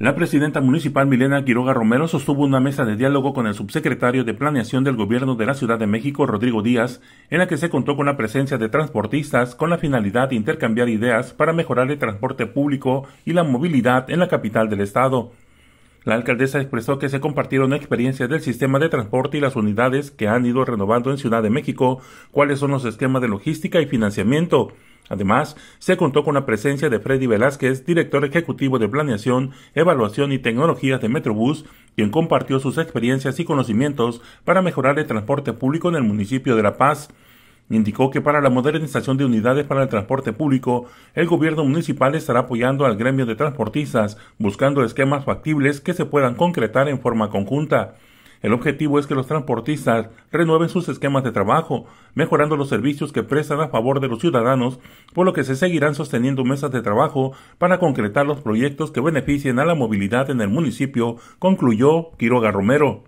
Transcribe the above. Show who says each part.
Speaker 1: La presidenta municipal Milena Quiroga Romero sostuvo una mesa de diálogo con el subsecretario de Planeación del Gobierno de la Ciudad de México, Rodrigo Díaz, en la que se contó con la presencia de transportistas con la finalidad de intercambiar ideas para mejorar el transporte público y la movilidad en la capital del estado. La alcaldesa expresó que se compartieron experiencias del sistema de transporte y las unidades que han ido renovando en Ciudad de México, cuáles son los esquemas de logística y financiamiento, Además, se contó con la presencia de Freddy Velázquez, director ejecutivo de Planeación, Evaluación y Tecnologías de Metrobús, quien compartió sus experiencias y conocimientos para mejorar el transporte público en el municipio de La Paz. Indicó que para la modernización de unidades para el transporte público, el gobierno municipal estará apoyando al gremio de transportistas, buscando esquemas factibles que se puedan concretar en forma conjunta. El objetivo es que los transportistas renueven sus esquemas de trabajo, mejorando los servicios que prestan a favor de los ciudadanos, por lo que se seguirán sosteniendo mesas de trabajo para concretar los proyectos que beneficien a la movilidad en el municipio, concluyó Quiroga Romero.